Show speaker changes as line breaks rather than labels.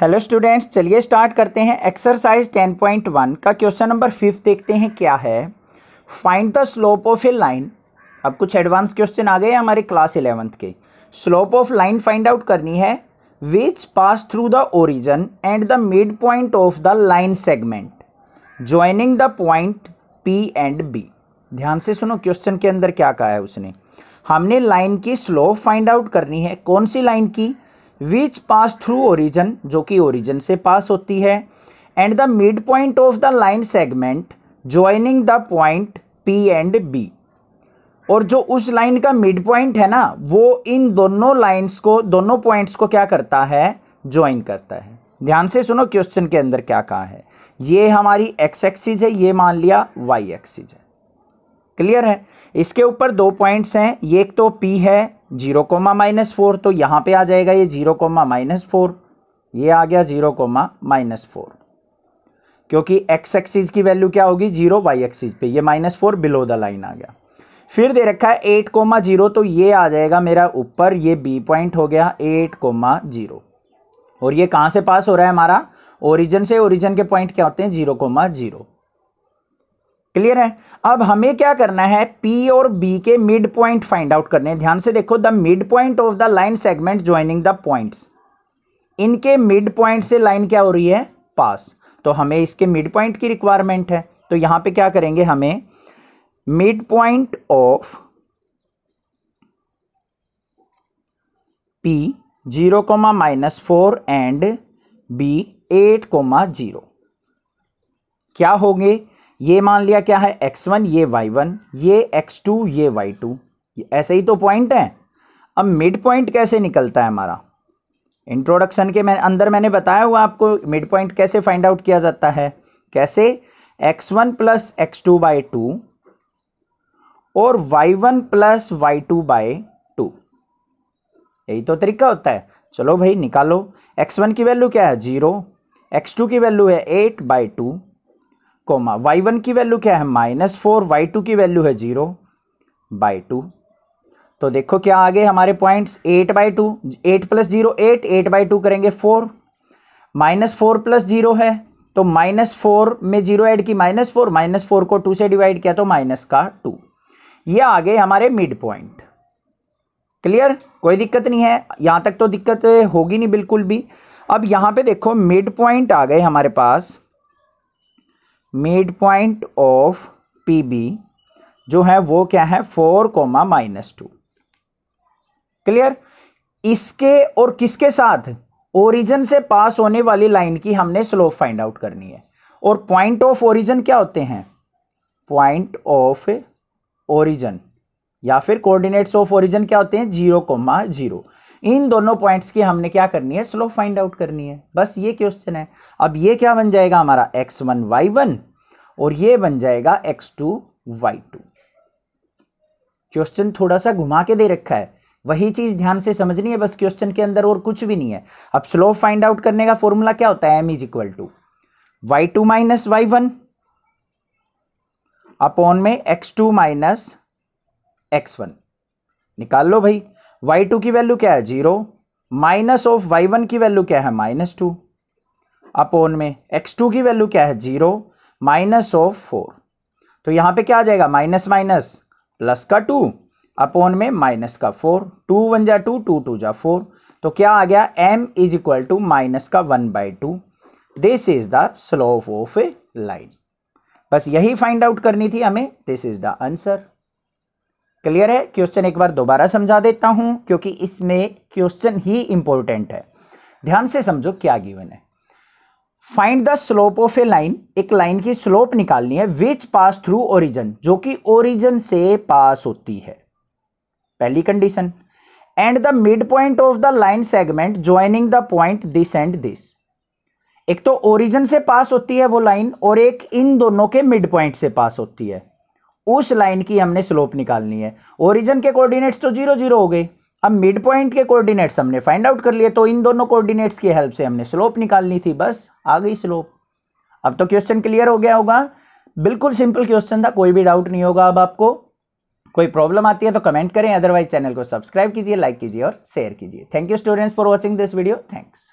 hello students चलिए start करते हैं एक्सरसाइज 10.1 का क्वेश्चन नंबर फिफ्थ देखते हैं क्या है find the slope of a line अब कुछ एडवांस क्वेश्चन आ गए हमारे क्लास इलेवंथ के slope of line find out करनी है which pass through the origin and the mid point of the line segment joining the point P and B ध्यान से सुनो क्वेश्चन के अंदर क्या कहा है उसने हमने लाइन की स्लोप फाइंड आउट करनी है कौन सी लाइन की विच पास थ्रू ओरिजन जो कि ओरिजन से पास होती है and the mid point of the line segment joining the point P and B और जो उस लाइन का मिड पॉइंट है ना वो इन दोनों लाइंस को दोनों पॉइंट्स को क्या करता है ज्वाइन करता है ध्यान से सुनो क्वेश्चन के अंदर क्या कहा है ये हमारी एक्स एक्सिज है ये मान लिया वाई एक्सिज है क्लियर है इसके ऊपर दो पॉइंट्स हैं ये एक तो पी है जीरो कोमा माइनस फोर तो यहाँ पे आ जाएगा ये जीरो कोमा माइनस फोर ये आ गया जीरो कोमा माइनस फोर क्योंकि एक्स एक्सिस की वैल्यू क्या होगी जीरो वाई एक्सिस पे ये minus four below the line आ गया फिर दे रखा है एट कोमा जीरो तो ये आ जाएगा मेरा ऊपर ये बी पॉइंट हो गया एट कोमा जीरो और ये कहाँ से पास हो रहा है हमारा ओरिजन से ओरिजन के पॉइंट क्या होते हैं जीरो कोमा जीरो क्लियर है अब हमें क्या करना है पी और बी के मिड पॉइंट फाइंड आउट करने ध्यान से देखो the mid point of the line segment joining the points इनके मिड पॉइंट से लाइन क्या हो रही है पास तो हमें इसके मिड पॉइंट की रिक्वायरमेंट है तो यहां पे क्या करेंगे हमें mid point of P zero comma minus four and B eight comma zero क्या होंगे ये मान लिया क्या है x1 ये y1 ये x2 ये y2 ये ऐसे ही तो पॉइंट हैं अब मिड पॉइंट कैसे निकलता है हमारा इंट्रोडक्शन के मैं अंदर मैंने बताया हुआ आपको मिड पॉइंट कैसे फाइंड आउट किया जाता है कैसे x1 one plus X two by two और y1 one plus Y two by two यही तो तरीका होता है चलो भाई निकालो x1 की वैल्यू क्या है जीरो x2 की वैल्यू है eight by two comma Y one की वैल्यू क्या है माइनस फोर वाई टू की वैल्यू है जीरो बाई टू तो देखो क्या आ गए हमारे points eight by two eight plus zero eight eight by two करेंगे four minus four plus zero है तो माइनस फोर में जीरो ऐड की माइनस फोर माइनस फोर को टू से डिवाइड किया तो माइनस का टू ये आ गए हमारे मिड पॉइंट क्लियर कोई दिक्कत नहीं है यहाँ तक तो दिक्कत होगी नहीं बिल्कुल भी अब यहाँ पे देखो मिड पॉइंट आ गए हमारे पास mid point of P B जो है वो क्या है four comma minus two clear इसके और किसके साथ ओरिजन से पास होने वाली लाइन की हमने स्लोप फाइंड आउट करनी है और पॉइंट ऑफ ओरिजन क्या होते हैं पॉइंट ऑफ ओरिजन या फिर कोऑर्डिनेट्स ऑफ ओरिजन क्या होते हैं जीरो कोमा जीरो इन दोनों पॉइंट्स की हमने क्या करनी है स्लोप फाइंड आउट करनी है बस ये क्वेश्चन है अब ये क्या बन जाएगा हमारा एक्स वन वाई वन और ये बन जाएगा X two Y two question थोड़ा सा घुमा के दे रखा है वही चीज ध्यान से समझनी है बस क्वेश्चन के अंदर और कुछ भी नहीं है अब स्लोप फाइंड आउट करने का फॉर्मूला क्या होता है M is equal to Y two minus Y one upon में X two minus X one निकाल लो भाई वाई टू की वैल्यू क्या है zero minus of Y one की वैल्यू क्या है माइनस टू अपोन में एक्स टू की वैल्यू क्या है जीरो माइनस ऑफ फोर तो यहाँ पे क्या आ जाएगा माइनस माइनस प्लस का टू अपोन में माइनस का फोर टू वन जा टू टू टू जा फोर तो क्या आ गया M is equal to minus का one by two this is the slope of a line बस यही फाइंड आउट करनी थी हमें this is the answer clear है क्वेश्चन एक बार दोबारा समझा देता हूं क्योंकि इसमें क्वेश्चन ही इंपॉर्टेंट है ध्यान से समझो क्या गिवन है find the slope of a line एक लाइन की स्लोप निकालनी है विच पास थ्रू ओरिजन जो कि ओरिजन से पास होती है पहली condition and the mid point of the line segment joining the point this and this एक तो ओरिजन से पास होती है वो लाइन और एक इन दोनों के मिड पॉइंट से पास होती है उस लाइन की हमने स्लोप निकालनी है ओरिजन के कोऑर्डिनेट्स तो जीरो जीरो हो गए अब मिड पॉइंट के कोऑर्डिनेट्स हमने फाइंड आउट कर लिए तो इन दोनों कोऑर्डिनेट्स की हेल्प से हमने स्लोप निकालनी थी बस आ गई स्लोप अब तो क्वेश्चन क्लियर हो गया होगा बिल्कुल सिंपल क्वेश्चन था कोई भी डाउट नहीं होगा अब आपको कोई प्रॉब्लम आती है तो कमेंट करें अदरवाइज चैनल को सब्सक्राइब कीजिए लाइक कीजिए और शेयर कीजिए thank you students for watching this video thanks